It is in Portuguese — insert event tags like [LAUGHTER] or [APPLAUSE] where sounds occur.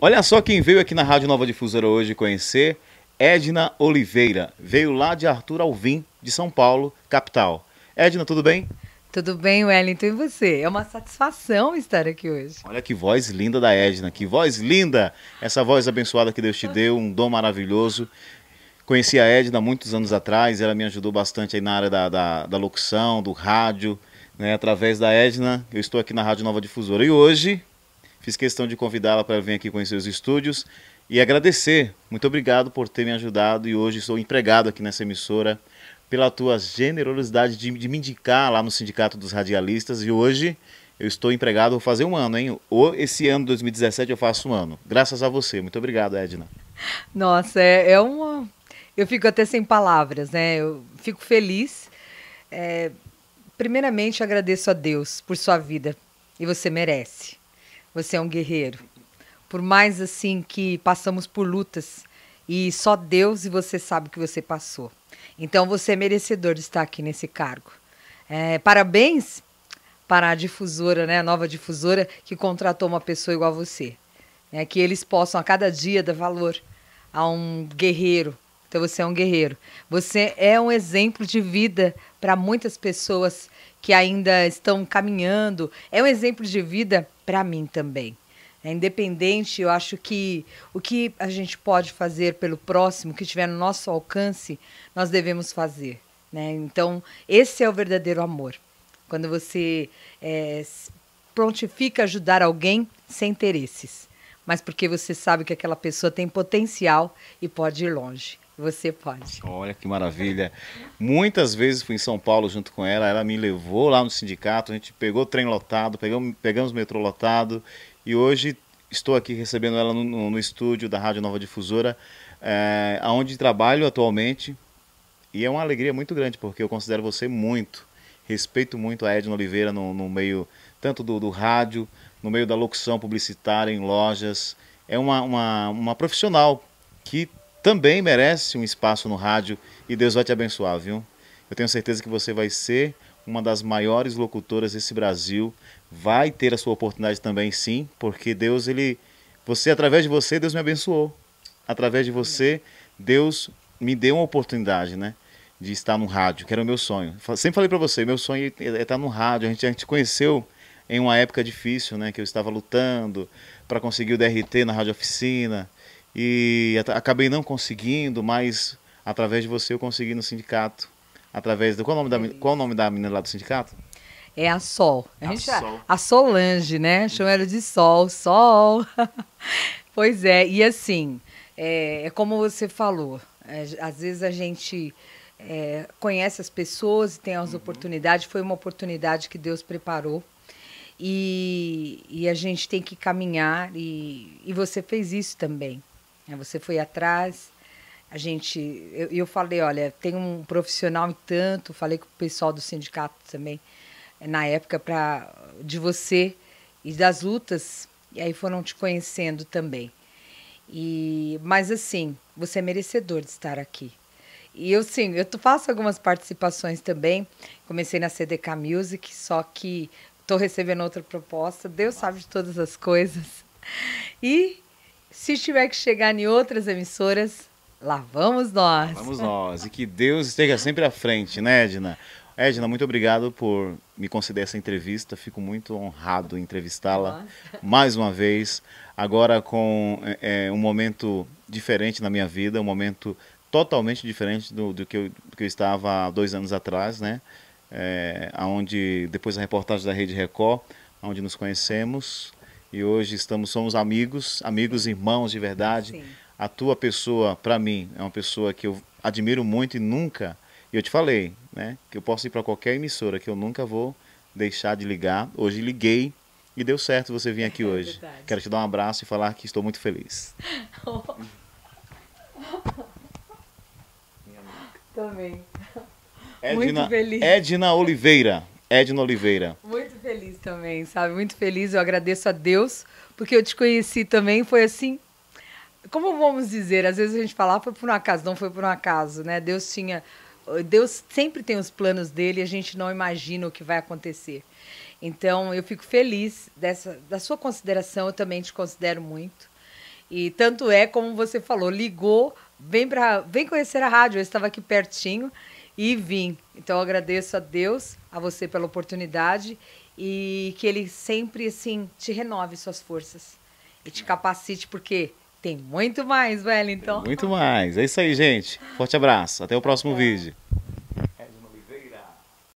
Olha só quem veio aqui na Rádio Nova Difusora hoje conhecer, Edna Oliveira. Veio lá de Arthur Alvim, de São Paulo, capital. Edna, tudo bem? Tudo bem, Wellington, e você? É uma satisfação estar aqui hoje. Olha que voz linda da Edna, que voz linda! Essa voz abençoada que Deus te deu, um dom maravilhoso. Conheci a Edna muitos anos atrás, ela me ajudou bastante aí na área da, da, da locução, do rádio. Né? Através da Edna, eu estou aqui na Rádio Nova Difusora. E hoje Fiz questão de convidá-la para vir aqui conhecer os estúdios e agradecer. Muito obrigado por ter me ajudado e hoje sou empregado aqui nessa emissora pela tua generosidade de, de me indicar lá no Sindicato dos Radialistas e hoje eu estou empregado, vou fazer um ano, hein? Ou esse ano, 2017, eu faço um ano. Graças a você. Muito obrigado, Edna. Nossa, é, é uma. Eu fico até sem palavras, né? Eu fico feliz. É... Primeiramente, agradeço a Deus por sua vida e você merece. Você é um guerreiro. Por mais assim que passamos por lutas e só Deus e você sabe o que você passou. Então você é merecedor de estar aqui nesse cargo. É, parabéns para a difusora, né, a nova difusora que contratou uma pessoa igual a você. É, que eles possam a cada dia dar valor a um guerreiro. Então você é um guerreiro. Você é um exemplo de vida para muitas pessoas que ainda estão caminhando, é um exemplo de vida para mim também. É independente, eu acho que o que a gente pode fazer pelo próximo, que estiver no nosso alcance, nós devemos fazer. Né? Então, esse é o verdadeiro amor. Quando você é, prontifica ajudar alguém sem interesses, mas porque você sabe que aquela pessoa tem potencial e pode ir longe. Você pode. Olha que maravilha. Muitas vezes fui em São Paulo junto com ela, ela me levou lá no sindicato, a gente pegou trem lotado, pegamos, pegamos metrô lotado e hoje estou aqui recebendo ela no, no, no estúdio da Rádio Nova Difusora, é, eh, onde trabalho atualmente. E é uma alegria muito grande, porque eu considero você muito. Respeito muito a Edna Oliveira no, no meio, tanto do, do rádio, no meio da locução publicitária, em lojas. É uma, uma, uma profissional que também merece um espaço no rádio e Deus vai te abençoar, viu? Eu tenho certeza que você vai ser uma das maiores locutoras desse Brasil, vai ter a sua oportunidade também, sim, porque Deus ele você através de você Deus me abençoou. Através de você Deus me deu uma oportunidade, né? De estar no rádio, que era o meu sonho. Sempre falei para você, meu sonho é, é estar no rádio. A gente, a gente conheceu em uma época difícil, né? Que eu estava lutando para conseguir o DRT na rádio oficina, e acabei não conseguindo, mas através de você eu consegui no sindicato. Através do. Qual o nome da, qual o nome da menina lá do sindicato? É a Sol. A, a, Sol. a Solange, né? Chama ela de Sol. Sol. [LAUGHS] pois é. E assim, é, é como você falou. É, às vezes a gente é, conhece as pessoas e tem as uhum. oportunidades. Foi uma oportunidade que Deus preparou. E, e a gente tem que caminhar. E, e você fez isso também. Né? Você foi atrás. A gente, eu, eu falei, olha, tem um profissional e tanto. Falei com o pessoal do sindicato também eh, na época para de você e das lutas. E aí foram te conhecendo também. E mas assim, você é merecedor de estar aqui. E eu sim, eu faço algumas participações também. Comecei na CDK Music, só que estou recebendo outra proposta. Deus sabe de todas as coisas. E se tiver que chegar em outras emissoras, lá vamos nós. vamos nós. E que Deus esteja sempre à frente, né, Edna? Edna, muito obrigado por me conceder essa entrevista. Fico muito honrado em entrevistá-la mais uma vez. Agora com é, é, um momento diferente na minha vida, um momento totalmente diferente do, do, que, eu, do que eu estava há dois anos atrás, né? É, depois da reportagem da Rede Record, onde nos conhecemos, e hoje estamos somos amigos, amigos, irmãos de verdade. Sim. A tua pessoa, para mim, é uma pessoa que eu admiro muito e nunca. Eu te falei, né? Que eu posso ir para qualquer emissora, que eu nunca vou deixar de ligar. Hoje liguei e deu certo você vir aqui [LAUGHS] é hoje. Quero te dar um abraço e falar que estou muito feliz. Oh. [LAUGHS] Também. Edna, Edna Oliveira. Edna Oliveira também, sabe? Muito feliz, eu agradeço a Deus, porque eu te conheci também, foi assim. Como vamos dizer? Às vezes a gente fala, ah, foi por um acaso, não foi por um acaso, né? Deus tinha. Deus sempre tem os planos dele e a gente não imagina o que vai acontecer. Então, eu fico feliz dessa, da sua consideração, eu também te considero muito. E tanto é, como você falou, ligou, vem, pra, vem conhecer a rádio, eu estava aqui pertinho e vim. Então, eu agradeço a Deus, a você pela oportunidade e que ele sempre assim te renove suas forças e te capacite porque tem muito mais, velho Tem muito mais. É isso aí, gente. Forte abraço. Até o próximo é. vídeo.